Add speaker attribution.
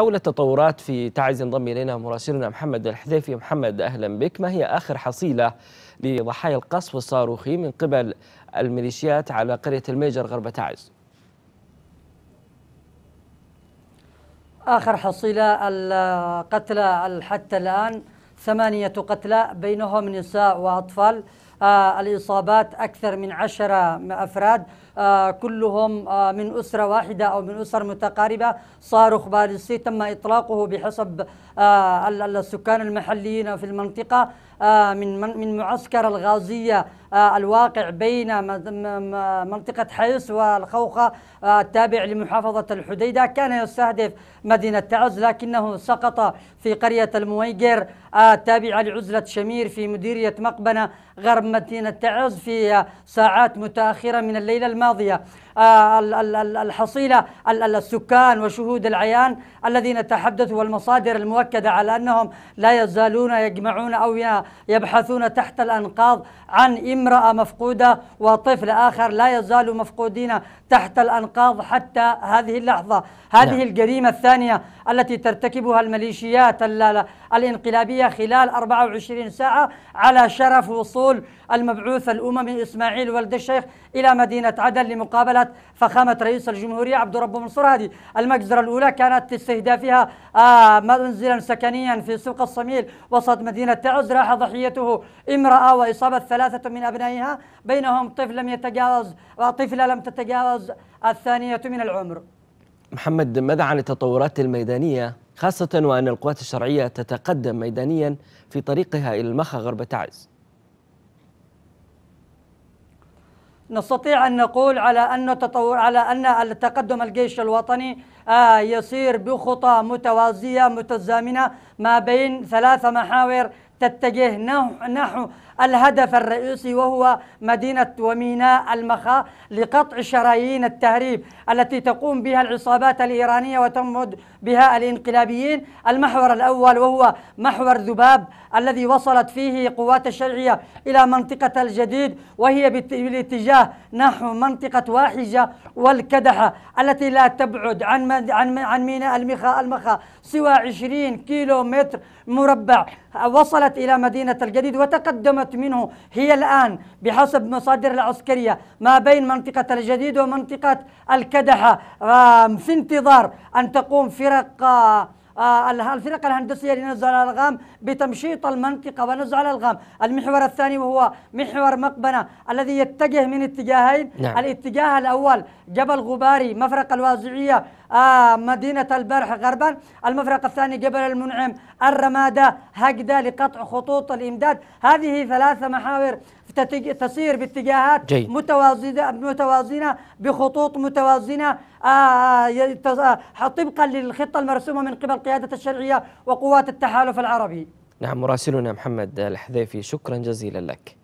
Speaker 1: حول التطورات في تعز ينضم الينا مراسلنا محمد الحذيفي محمد اهلا بك ما هي اخر حصيله لضحايا القصف الصاروخي من قبل الميليشيات على قريه الميجر غرب تعز
Speaker 2: اخر حصيله القتلى حتى الان ثمانيه قتلى بينهم نساء واطفال آه، الإصابات أكثر من عشرة أفراد آه، كلهم آه، من أسرة واحدة أو من أسر متقاربة صاروخ باليستي تم إطلاقه بحسب السكان المحليين في المنطقة من من معسكر الغازية الواقع بين منطقة حيس والخوخة التابع لمحافظة الحديدة كان يستهدف مدينة تعز لكنه سقط في قرية المويقر التابعة لعزلة شمير في مديرية مقبنة غرب مدينة تعز في ساعات متأخرة من الليلة الماضية آه، الحصيلة السكان وشهود العيان الذين تحدثوا والمصادر المؤكدة على أنهم لا يزالون يجمعون أو يبحثون تحت الأنقاض عن امرأة مفقودة وطفل آخر لا يزال مفقودين تحت الأنقاض حتى هذه اللحظة هذه نعم. الجريمة الثانية التي ترتكبها الميليشيات الانقلابية خلال 24 ساعة على شرف وصول المبعوث الأممي إسماعيل ولد الشيخ إلى مدينة عدن لمقابلة قالت فخامة رئيس الجمهورية عبد الرب منصور هادي المجزرة الأولى كانت استهدافها آه، منزلا سكنيا في سوق الصميل وسط مدينة تعز راح ضحيته امرأة وإصابة ثلاثة من أبنائها بينهم طفل لم يتجاوز طفلة لم تتجاوز الثانية من العمر
Speaker 1: محمد ماذا عن التطورات الميدانية خاصة وأن القوات الشرعية تتقدم ميدانيا في طريقها إلى المخا غرب تعز
Speaker 2: نستطيع أن نقول على أن تطور على أن التقدم الجيش الوطني آه، يسير بخطى متوازية متزامنة ما بين ثلاث محاور تتجه نحو الهدف الرئيسي وهو مدينة وميناء المخا لقطع شرايين التهريب التي تقوم بها العصابات الإيرانية وتمد بها الإنقلابيين المحور الأول وهو محور ذباب الذي وصلت فيه قوات الشرعية إلى منطقة الجديد وهي بالاتجاه نحو منطقة واحجة والكدحة التي لا تبعد عن عن عن ميناء المخا المخا سوى 20 كيلو متر مربع وصلت وصلت إلى مدينة الجديد وتقدمت منه هي الآن بحسب مصادر العسكرية ما بين منطقة الجديد ومنطقة الكدحة في انتظار أن تقوم فرق آه، آه، الفرق الهندسية لنزع الألغام بتمشيط المنطقة ونزع الألغام المحور الثاني وهو محور مقبنة الذي يتجه من اتجاهين نعم. الاتجاه الأول جبل غباري مفرق الوازعية آه مدينة البرح غربا المفرق الثاني جبل المنعم الرمادة هجدة لقطع خطوط الإمداد هذه ثلاثة محاور تسير باتجاهات جيد. متوازنة متوازنة بخطوط متوازنة آه, آه،, آه، طبقا للخطة المرسومة من قبل القيادة الشرعية وقوات التحالف العربي
Speaker 1: نعم مراسلنا محمد الحذيفي شكرا جزيلا لك